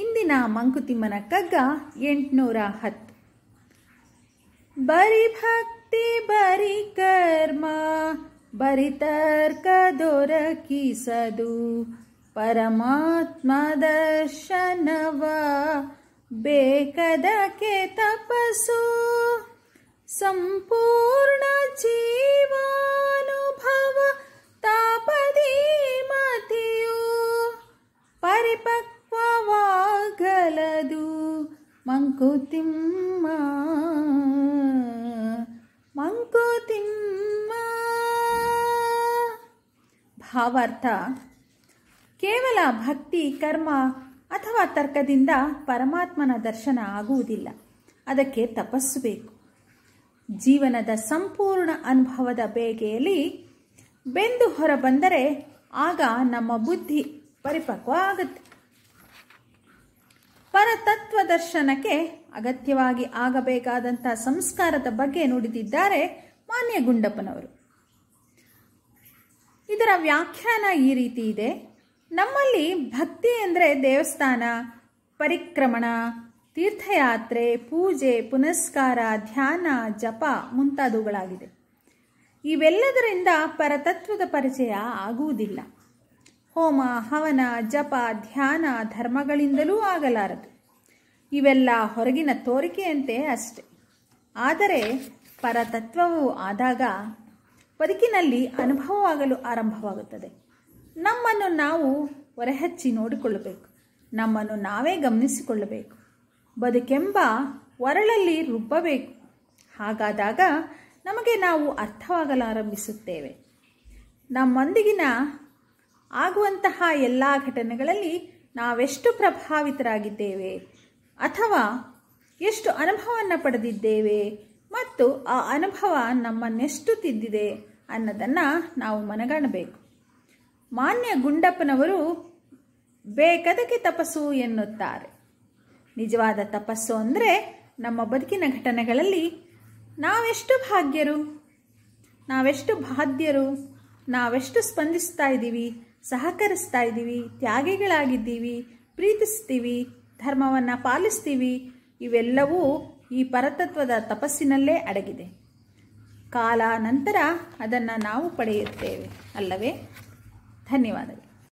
ಇಂದಿನ ಮಂಕುತಿಮ್ಮನ ಕಗ್ಗ ಎಂಟುನೂರ ಹತ್ತು ಬರಿ ಭಕ್ತಿ ಬರಿ ಕರ್ಮ ಬರಿ ತರ್ಕ ದೊರಕಿಸದು ಪರಮಾತ್ಮ ದರ್ಶನವ ಬೇಕದಕ್ಕೆ ತಪಸ್ಸು ಸಂಪೂ ಮಂಕುತಿಮ್ಮ ಮಂಕುತಿಮ್ಮ ಭಾವಾರ್ಥ ಕೇವಲ ಭಕ್ತಿ ಕರ್ಮ ಅಥವಾ ತರ್ಕದಿಂದ ಪರಮಾತ್ಮನ ದರ್ಶನ ಆಗುವುದಿಲ್ಲ ಅದಕ್ಕೆ ತಪಸ್ಸು ಬೇಕು ಜೀವನದ ಸಂಪೂರ್ಣ ಅನುಭವದ ಬೇಗೆಯಲ್ಲಿ ಬೆಂದು ಹೊರಬಂದರೆ ಆಗ ನಮ್ಮ ಬುದ್ಧಿ ಪರಿಪಕ್ವ ಆಗುತ್ತೆ ದರ್ಶನಕ್ಕೆ ಅಗತ್ಯವಾಗಿ ಆಗಬೇಕಾದಂಥ ಸಂಸ್ಕಾರದ ಬಗ್ಗೆ ನುಡಿದಿದ್ದಾರೆ ಮಾನ್ಯ ಗುಂಡಪ್ಪನವರು ಇದರ ವ್ಯಾಖ್ಯಾನ ಈ ರೀತಿ ಇದೆ ನಮ್ಮಲ್ಲಿ ಭಕ್ತಿ ಎಂದರೆ ದೇವಸ್ಥಾನ ಪರಿಕ್ರಮಣ ತೀರ್ಥಯಾತ್ರೆ ಪೂಜೆ ಪುನಸ್ಕಾರ ಧ್ಯಾನ ಜಪ ಮುಂತಾದವುಗಳಾಗಿದೆ ಇವೆಲ್ಲದರಿಂದ ಪರತತ್ವದ ಪರಿಚಯ ಆಗುವುದಿಲ್ಲ ಹೋಮ ಹವನ ಜಪ ಧ್ಯಾನ ಧರ್ಮಗಳಿಂದಲೂ ಆಗಲಾರದು ಇವೆಲ್ಲ ಹೊರಗಿನ ತೋರಿಕೆಯಂತೆ ಅಷ್ಟೆ ಆದರೆ ಪರತತ್ವವು ಆದಾಗ ಬದುಕಿನಲ್ಲಿ ಅನುಭವವಾಗಲು ಆರಂಭವಾಗುತ್ತದೆ ನಮ್ಮನ್ನು ನಾವು ಹೊರಹಚ್ಚಿ ನೋಡಿಕೊಳ್ಳಬೇಕು ನಮ್ಮನ್ನು ನಾವೇ ಗಮನಿಸಿಕೊಳ್ಳಬೇಕು ಬದುಕೆಂಬ ಒರಳಲ್ಲಿ ರುಬ್ಬಬೇಕು ಹಾಗಾದಾಗ ನಮಗೆ ನಾವು ಅರ್ಥವಾಗಲಾರಂಭಿಸುತ್ತೇವೆ ನಮ್ಮೊಂದಿಗಿನ ಆಗುವಂತಹ ಎಲ್ಲ ಘಟನೆಗಳಲ್ಲಿ ನಾವೆಷ್ಟು ಪ್ರಭಾವಿತರಾಗಿದ್ದೇವೆ ಅಥವಾ ಎಷ್ಟು ಅನುಭವವನ್ನು ಪಡೆದಿದ್ದೇವೆ ಮತ್ತು ಆ ಅನುಭವ ನಮ್ಮನ್ನೆಷ್ಟು ತಿದ್ದಿದೆ ಅನ್ನೋದನ್ನು ನಾವು ಮನಗಾಣಬೇಕು ಮಾನ್ಯ ಗುಂಡಪ್ಪನವರು ಬೇಕದಕ್ಕೆ ತಪಸ್ಸು ಎನ್ನುತ್ತಾರೆ ನಿಜವಾದ ತಪಸ್ಸು ಅಂದರೆ ನಮ್ಮ ಬದುಕಿನ ಘಟನೆಗಳಲ್ಲಿ ನಾವೆಷ್ಟು ಭಾಗ್ಯರು ನಾವೆಷ್ಟು ಬಾಧ್ಯರು ನಾವೆಷ್ಟು ಸ್ಪಂದಿಸ್ತಾ ಇದ್ದೀವಿ ಸಹಕರಿಸ್ತಾ ಇದ್ದೀವಿ ತ್ಯಾಗಿಗಳಾಗಿದ್ದೀವಿ ಪ್ರೀತಿಸ್ತೀವಿ ಧರ್ಮವನ್ನು ಪಾಲಿಸ್ತೀವಿ ಇವೆಲ್ಲವೂ ಈ ಪರತತ್ವದ ತಪಸ್ಸಿನಲ್ಲೇ ಅಡಗಿದೆ ಕಾಲ ನಂತರ ಅದನ್ನು ನಾವು ಪಡೆಯುತ್ತೇವೆ ಅಲ್ಲವೇ ಧನ್ಯವಾದಗಳು